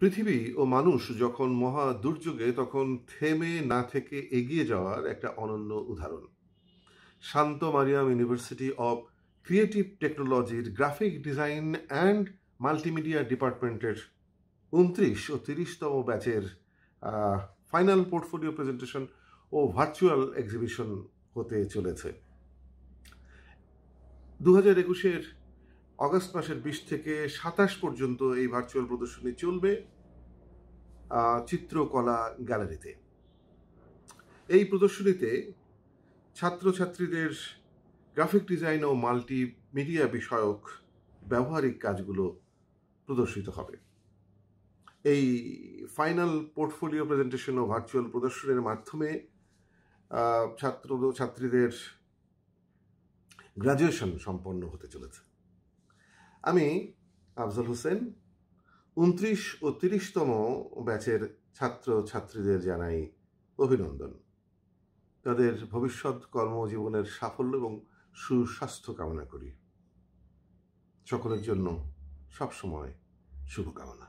পৃথিবী ও মানুষ যখন মহা দুর্যোগে তখন থেমে না থেকে এগিয়ে যাওয়ার একটা অনন্য উদাহরণ Shanto Mariam university of creative টেকনোলজির গ্রাফিক ডিজাইন অ্যান্ড মাল্টিমিডিয়া ডিপার্টমেন্টের উনত্রিশ ও তিরিশতম ব্যাচের ফাইনাল পোর্টফোলিও প্রেজেন্টেশন ও ভার্চুয়াল এক্সিবিশন হতে চলেছে দু হাজার একুশের অগস্ট মাসের বিশ থেকে সাতাশ পর্যন্ত এই ভার্চুয়াল প্রদর্শনী চলবে চিত্রকলা গ্যালারিতে এই প্রদর্শনীতে ছাত্রছাত্রীদের গ্রাফিক ডিজাইন ও মাল্টিমিডিয়া বিষয়ক ব্যবহারিক কাজগুলো প্রদর্শিত হবে এই ফাইনাল পোর্টফোলিও প্রেজেন্টেশন ও ভার্চুয়াল প্রদর্শনের মাধ্যমে ছাত্র ছাত্রীদের গ্রাজুয়েশন সম্পন্ন হতে চলেছে আমি আফজল হোসেন উনত্রিশ ও তিরিশতম ব্যাচের ছাত্র ছাত্রীদের জানাই অভিনন্দন তাদের ভবিষ্যৎ কর্মজীবনের সাফল্য এবং সুস্বাস্থ্য কামনা করি সকলের জন্য সবসময় শুভকামনা